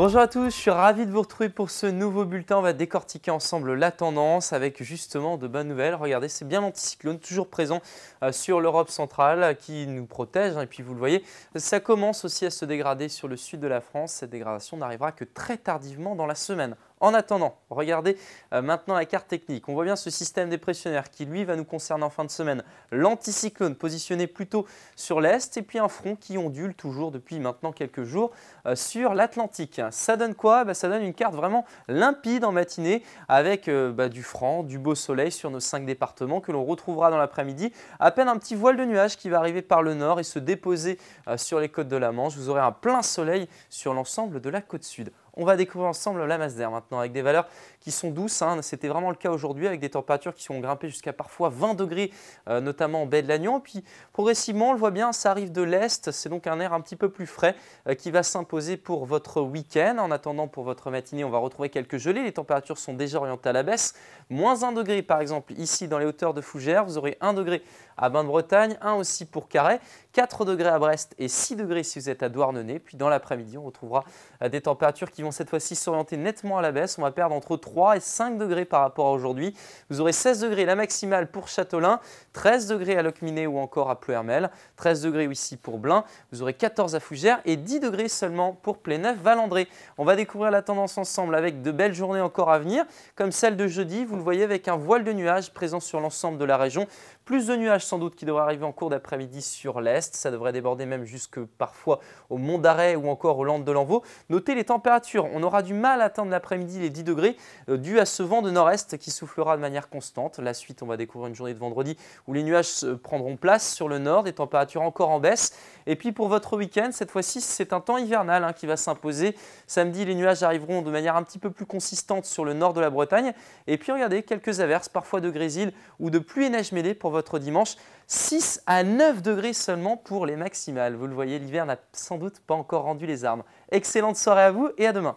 Bonjour à tous, je suis ravi de vous retrouver pour ce nouveau bulletin. On va décortiquer ensemble la tendance avec justement de bonnes nouvelles. Regardez, c'est bien l'anticyclone toujours présent euh, sur l'Europe centrale euh, qui nous protège. Hein, et puis vous le voyez, ça commence aussi à se dégrader sur le sud de la France. Cette dégradation n'arrivera que très tardivement dans la semaine. En attendant, regardez euh, maintenant la carte technique. On voit bien ce système dépressionnaire qui, lui, va nous concerner en fin de semaine. L'anticyclone positionné plutôt sur l'est et puis un front qui ondule toujours depuis maintenant quelques jours euh, sur l'Atlantique. Ça donne quoi bah, Ça donne une carte vraiment limpide en matinée avec euh, bah, du franc, du beau soleil sur nos cinq départements que l'on retrouvera dans l'après-midi. À peine un petit voile de nuages qui va arriver par le nord et se déposer sur les côtes de la Manche. Vous aurez un plein soleil sur l'ensemble de la côte sud. On va découvrir ensemble la masse d'air hein, maintenant avec des valeurs qui sont douces. Hein. C'était vraiment le cas aujourd'hui avec des températures qui sont grimpées jusqu'à parfois 20 degrés, euh, notamment en baie de Lagnon. Puis progressivement, on le voit bien, ça arrive de l'est. C'est donc un air un petit peu plus frais euh, qui va s'imposer pour votre week-end. En attendant, pour votre matinée, on va retrouver quelques gelées. Les températures sont déjà orientées à la baisse. Moins 1 degré par exemple ici dans les hauteurs de Fougères. Vous aurez 1 degré à Bain-de-Bretagne, 1 aussi pour Carhaix, 4 degrés à Brest et 6 degrés si vous êtes à Douarnenez. Puis dans l'après-midi, on retrouvera euh, des températures qui vont cette fois-ci s'orienter nettement à la baisse. On va perdre entre 3 et 5 degrés par rapport à aujourd'hui. Vous aurez 16 degrés la maximale pour Châtelain, 13 degrés à Locminé ou encore à Pleuhermel, 13 degrés ici pour Blain, vous aurez 14 à Fougères et 10 degrés seulement pour Pléneuf-Valandré. On va découvrir la tendance ensemble avec de belles journées encore à venir, comme celle de jeudi, vous le voyez avec un voile de nuages présent sur l'ensemble de la région. Plus de nuages sans doute qui devraient arriver en cours d'après-midi sur l'Est, ça devrait déborder même jusque parfois au Mont d'Arrêt ou encore au Land de l'Envaux. Notez les températures on aura du mal à atteindre l'après-midi les 10 degrés euh, dû à ce vent de nord-est qui soufflera de manière constante. La suite, on va découvrir une journée de vendredi où les nuages prendront place sur le nord, des températures encore en baisse. Et puis pour votre week-end, cette fois-ci, c'est un temps hivernal hein, qui va s'imposer. Samedi, les nuages arriveront de manière un petit peu plus consistante sur le nord de la Bretagne. Et puis regardez, quelques averses, parfois de grésil ou de pluie et neige mêlée pour votre dimanche. 6 à 9 degrés seulement pour les maximales. Vous le voyez, l'hiver n'a sans doute pas encore rendu les armes. Excellente soirée à vous et à demain.